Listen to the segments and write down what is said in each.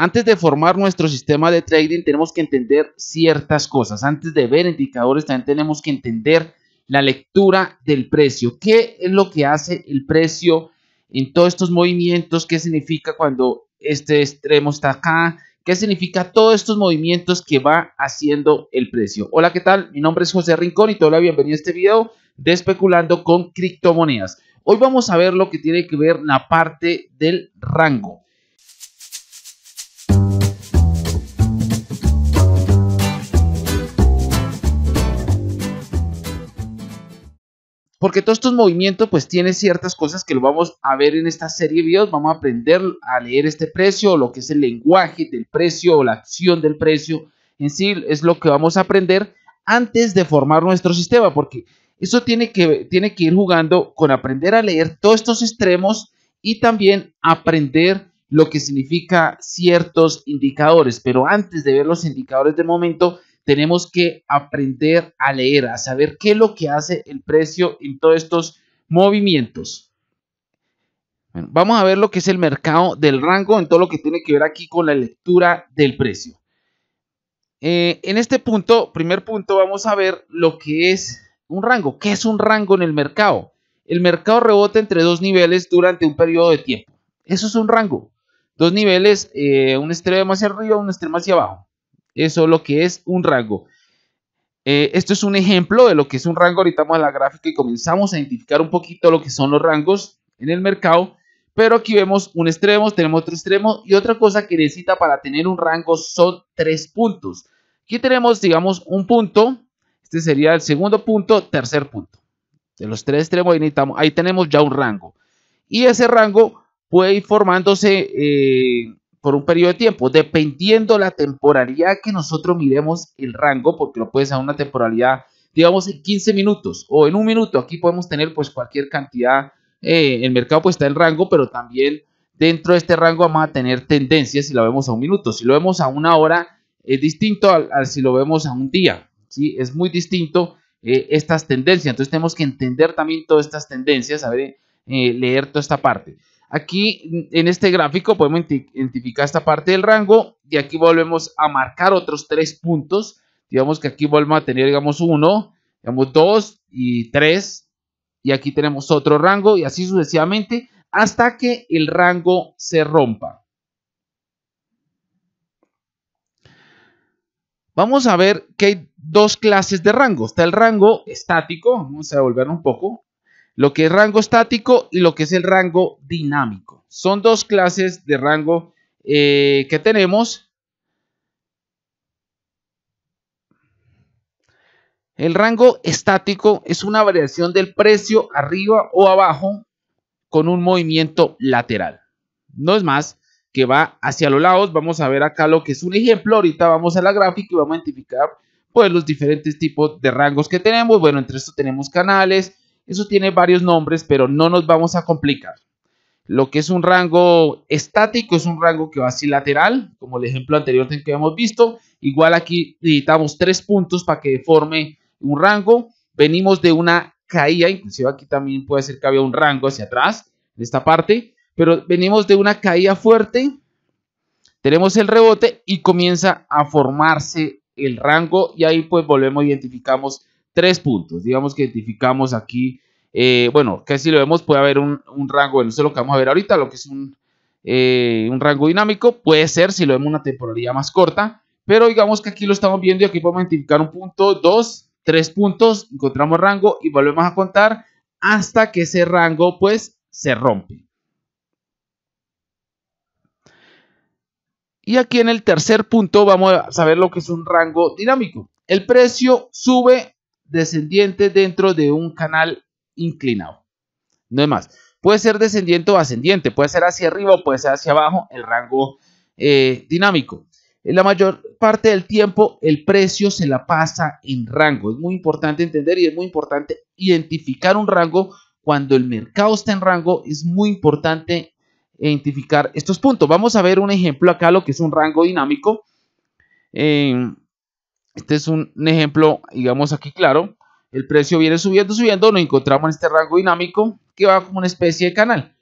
Antes de formar nuestro sistema de trading tenemos que entender ciertas cosas. Antes de ver indicadores también tenemos que entender la lectura del precio. ¿Qué es lo que hace el precio en todos estos movimientos? ¿Qué significa cuando este extremo está acá? ¿Qué significa todos estos movimientos que va haciendo el precio? Hola, ¿qué tal? Mi nombre es José Rincón y te doy la bienvenida a este video de especulando con criptomonedas. Hoy vamos a ver lo que tiene que ver la parte del rango. Porque todos estos movimientos pues tiene ciertas cosas que lo vamos a ver en esta serie de videos. Vamos a aprender a leer este precio, lo que es el lenguaje del precio o la acción del precio. En sí es lo que vamos a aprender antes de formar nuestro sistema. Porque eso tiene que, tiene que ir jugando con aprender a leer todos estos extremos y también aprender lo que significa ciertos indicadores. Pero antes de ver los indicadores del momento, tenemos que aprender a leer, a saber qué es lo que hace el precio en todos estos movimientos. vamos a ver lo que es el mercado del rango en todo lo que tiene que ver aquí con la lectura del precio. Eh, en este punto, primer punto, vamos a ver lo que es un rango. ¿Qué es un rango en el mercado? El mercado rebota entre dos niveles durante un periodo de tiempo. Eso es un rango. Dos niveles, eh, un extremo hacia arriba, un extremo hacia abajo eso es lo que es un rango. Eh, esto es un ejemplo de lo que es un rango. Ahorita vamos a la gráfica y comenzamos a identificar un poquito lo que son los rangos en el mercado. Pero aquí vemos un extremo, tenemos otro extremo y otra cosa que necesita para tener un rango son tres puntos. Aquí tenemos, digamos, un punto. Este sería el segundo punto, tercer punto. De los tres extremos ahí, ahí tenemos ya un rango. Y ese rango puede ir formándose eh, por un periodo de tiempo, dependiendo la temporalidad que nosotros miremos el rango, porque lo puedes ser una temporalidad, digamos, en 15 minutos o en un minuto. Aquí podemos tener pues cualquier cantidad, eh, el mercado pues está en rango, pero también dentro de este rango vamos a tener tendencias si lo vemos a un minuto. Si lo vemos a una hora, es distinto al, si lo vemos a un día, ¿sí? Es muy distinto eh, estas tendencias. Entonces tenemos que entender también todas estas tendencias, saber eh, leer toda esta parte. Aquí en este gráfico podemos identificar esta parte del rango y aquí volvemos a marcar otros tres puntos. Digamos que aquí volvemos a tener, digamos, uno, digamos, dos y tres. Y aquí tenemos otro rango y así sucesivamente hasta que el rango se rompa. Vamos a ver que hay dos clases de rango. Está el rango estático, vamos a devolver un poco, lo que es rango estático y lo que es el rango dinámico. Son dos clases de rango eh, que tenemos. El rango estático es una variación del precio arriba o abajo con un movimiento lateral. No es más que va hacia los lados. Vamos a ver acá lo que es un ejemplo. Ahorita vamos a la gráfica y vamos a identificar pues, los diferentes tipos de rangos que tenemos. Bueno, entre esto tenemos canales, eso tiene varios nombres, pero no nos vamos a complicar. Lo que es un rango estático es un rango que va así lateral, como el ejemplo anterior que hemos visto. Igual aquí necesitamos tres puntos para que forme un rango. Venimos de una caída, inclusive aquí también puede ser que había un rango hacia atrás, en esta parte. Pero venimos de una caída fuerte, tenemos el rebote y comienza a formarse el rango y ahí pues volvemos, identificamos tres puntos. Digamos que identificamos aquí, eh, bueno, que si lo vemos puede haber un, rango, no eso lo que vamos a ver ahorita, lo que es eh, un, rango dinámico, puede ser si lo vemos una temporalidad más corta, pero digamos que aquí lo estamos viendo y aquí podemos identificar un punto, dos, tres puntos, encontramos rango y volvemos a contar hasta que ese rango pues se rompe. Y aquí en el tercer punto vamos a saber lo que es un rango dinámico. El precio sube descendiente dentro de un canal inclinado. No es más. Puede ser descendiente o ascendiente, puede ser hacia arriba o puede ser hacia abajo el rango eh, dinámico. En la mayor parte del tiempo el precio se la pasa en rango. Es muy importante entender y es muy importante identificar un rango. Cuando el mercado está en rango es muy importante identificar estos puntos. Vamos a ver un ejemplo acá, lo que es un rango dinámico. Eh, este es un ejemplo, digamos aquí claro. El precio viene subiendo, subiendo, nos encontramos en este rango dinámico que va como una especie de canal.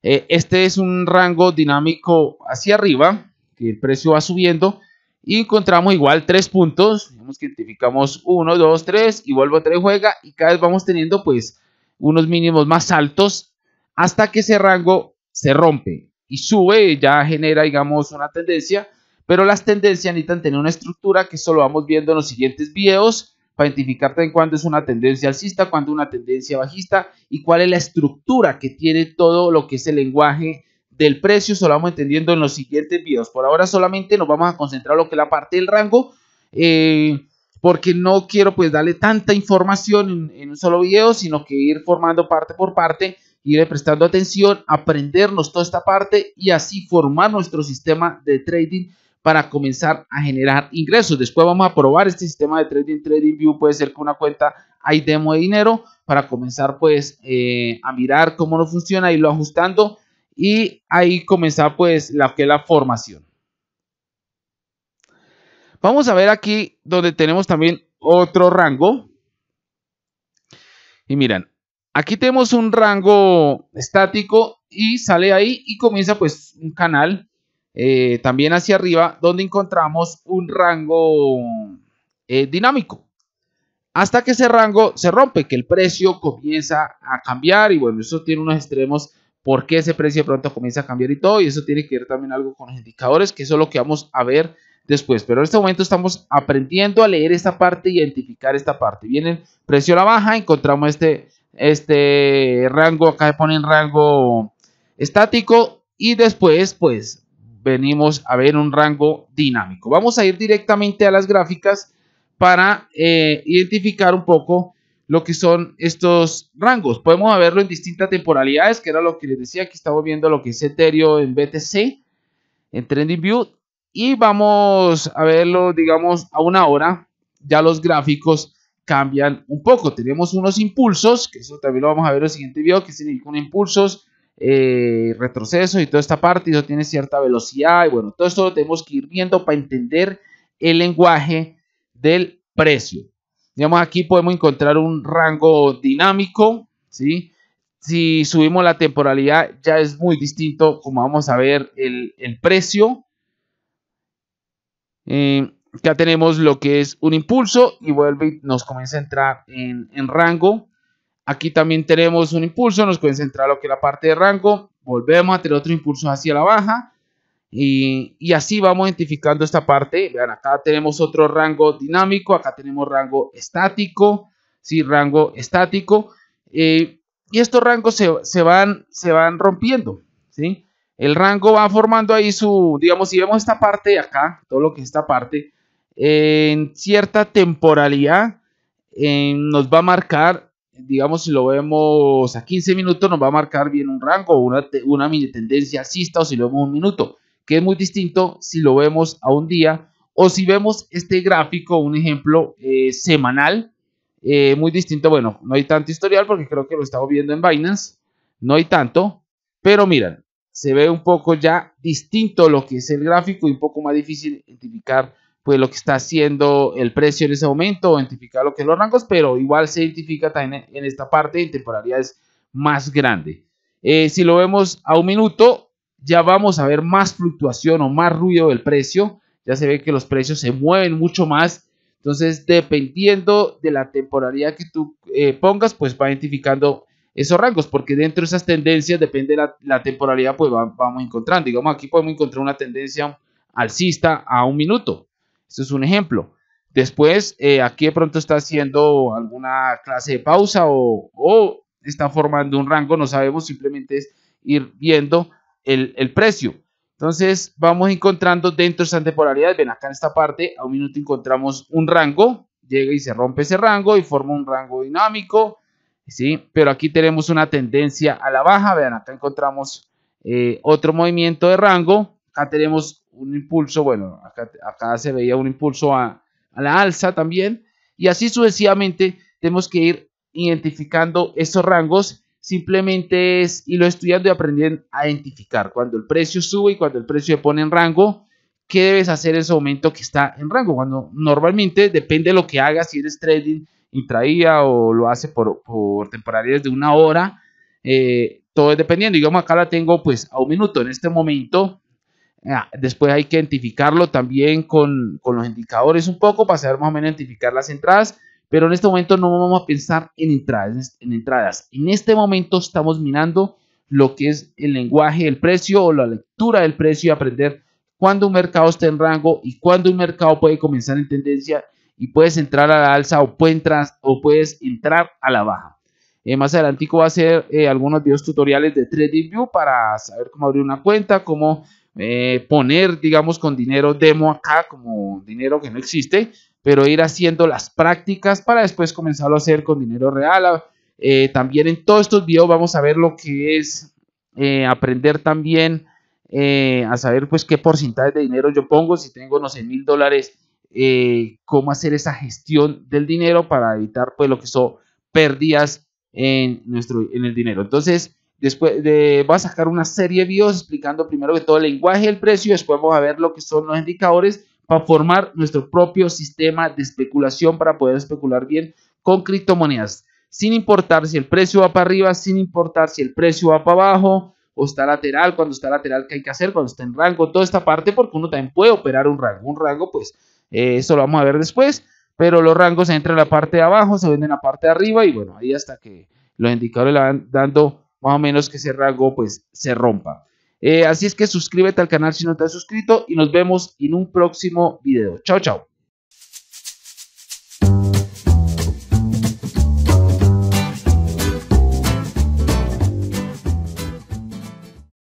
Eh, este es un rango dinámico hacia arriba, que el precio va subiendo y encontramos igual tres puntos. Digamos que identificamos uno, dos, tres, y vuelvo a tres juega y cada vez vamos teniendo pues unos mínimos más altos hasta que ese rango se rompe y sube, ya genera digamos una tendencia pero las tendencias necesitan tener una estructura que solo vamos viendo en los siguientes videos para identificarte en cuándo es una tendencia alcista, cuándo una tendencia bajista y cuál es la estructura que tiene todo lo que es el lenguaje del precio. Solo vamos entendiendo en los siguientes videos. Por ahora solamente nos vamos a concentrar lo que es la parte del rango. Eh, porque no quiero pues darle tanta información en, en, un solo video, sino que ir formando parte por parte, ir prestando atención, aprendernos toda esta parte y así formar nuestro sistema de trading para comenzar a generar ingresos. Después vamos a probar este sistema de trading. View puede ser que una cuenta hay demo de dinero para comenzar pues eh, a mirar cómo no funciona, y lo ajustando y ahí comenzar pues la la formación. Vamos a ver aquí donde tenemos también otro rango. Y miran, aquí tenemos un rango estático y sale ahí y comienza pues un canal eh, también hacia arriba, donde encontramos un rango eh, dinámico. Hasta que ese rango se rompe, que el precio comienza a cambiar y bueno, eso tiene unos extremos porque ese precio pronto comienza a cambiar y todo y eso tiene que ver también algo con los indicadores, que eso es lo que vamos a ver después. Pero en este momento estamos aprendiendo a leer esta parte, y identificar esta parte. Viene precio a la baja, encontramos este, este rango, acá le ponen rango estático y después pues venimos a ver un rango dinámico. Vamos a ir directamente a las gráficas para eh, identificar un poco lo que son estos rangos. Podemos verlo en distintas temporalidades, que era lo que les decía, que estamos viendo lo que es Ethereum en BTC, en Trending View, y vamos a verlo, digamos, a una hora, ya los gráficos cambian un poco. Tenemos unos impulsos, que eso también lo vamos a ver en el siguiente video, que con impulsos, eh, retroceso y toda esta parte, y eso tiene cierta velocidad, y bueno, todo esto lo tenemos que ir viendo para entender el lenguaje del precio. Digamos, aquí podemos encontrar un rango dinámico, Si subimos la temporalidad ya es muy distinto, como vamos a ver, el, precio. Eh, ya tenemos lo que es un impulso y vuelve y nos comienza a entrar en, en rango. Aquí también tenemos un impulso, nos centrar lo que es la parte de rango, volvemos a tener otro impulso hacia la baja y, así vamos identificando esta parte. Vean, acá tenemos otro rango dinámico, acá tenemos rango estático, sí, rango estático. Eh, y estos rangos se, van, se van rompiendo, ¿sí? El rango va formando ahí su, digamos, si vemos esta parte de acá, todo lo que es esta parte, en cierta temporalidad eh, nos va a marcar digamos, si lo vemos a 15 minutos, nos va a marcar bien un rango, una, mini tendencia alcista, o si lo vemos un minuto, que es muy distinto si lo vemos a un día, o si vemos este gráfico, un ejemplo eh, semanal, eh, muy distinto. Bueno, no hay tanto historial porque creo que lo estamos viendo en Binance, no hay tanto, pero miren, se ve un poco ya distinto lo que es el gráfico y un poco más difícil identificar pues lo que está haciendo el precio en ese momento, identificar lo que son los rangos, pero igual se identifica también en esta parte en es más grande. Eh, si lo vemos a un minuto, ya vamos a ver más fluctuación o más ruido del precio. Ya se ve que los precios se mueven mucho más. Entonces, dependiendo de la temporalidad que tú eh, pongas, pues va identificando esos rangos, porque dentro de esas tendencias, depende de la, temporalidad, pues vamos encontrando. Digamos, aquí podemos encontrar una tendencia alcista a un minuto. Esto es un ejemplo. Después, eh, aquí de pronto está haciendo alguna clase de pausa o, está formando un rango, no sabemos, simplemente es ir viendo el, precio. Entonces, vamos encontrando dentro de esta temporalidad, ven acá en esta parte, a un minuto encontramos un rango, llega y se rompe ese rango y forma un rango dinámico, ¿sí? Pero aquí tenemos una tendencia a la baja, vean, acá encontramos eh, otro movimiento de rango, acá tenemos un impulso, bueno, acá, se veía un impulso a, la alza también, y así sucesivamente tenemos que ir identificando esos rangos simplemente es y lo estudiando y aprendiendo a identificar cuando el precio sube y cuando el precio se pone en rango, qué debes hacer en ese momento que está en rango. Cuando normalmente depende lo que hagas, si eres trading intraía o lo hace por, por temporalidades de una hora, eh, todo es dependiendo. yo acá la tengo pues a un minuto en este momento. Ah, después hay que identificarlo también con, los indicadores un poco para saber más o menos identificar las entradas, pero en este momento no vamos a pensar en entradas. En, entradas. en este momento estamos mirando lo que es el lenguaje del precio o la lectura del precio y aprender cuándo un mercado está en rango y cuándo un mercado puede comenzar en tendencia y puedes entrar a la alza o puedes entrar, o puedes entrar a la baja. Eh, más adelante va a hacer eh, algunos videos tutoriales de TradingView para saber cómo abrir una cuenta, cómo eh, poner, digamos, con dinero demo acá, como dinero que no existe, pero ir haciendo las prácticas para después comenzarlo a hacer con dinero real. Eh, también en todos estos videos vamos a ver lo que es eh, aprender también a saber pues qué porcentaje de dinero yo pongo, si tengo, no sé, mil dólares, cómo hacer esa gestión del dinero para evitar pues lo que son pérdidas en, nuestro, en el dinero. Entonces, Después de, va a sacar una serie de videos explicando primero que todo el lenguaje del precio, después vamos a ver lo que son los indicadores para formar nuestro propio sistema de especulación para poder especular bien con criptomonedas, sin importar si el precio va para arriba, sin importar si el precio va para abajo o está lateral, cuando está lateral, qué hay que hacer, cuando está en rango, toda esta parte, porque uno también puede operar un rango, un rango pues eh, eso lo vamos a ver después, pero los rangos se entran en la parte de abajo, se venden en la parte de arriba y bueno, ahí hasta que los indicadores le van dando más o menos que ese rasgo pues se rompa. Eh, así es que suscríbete al canal si no te has suscrito y nos vemos en un próximo video. Chao, chao.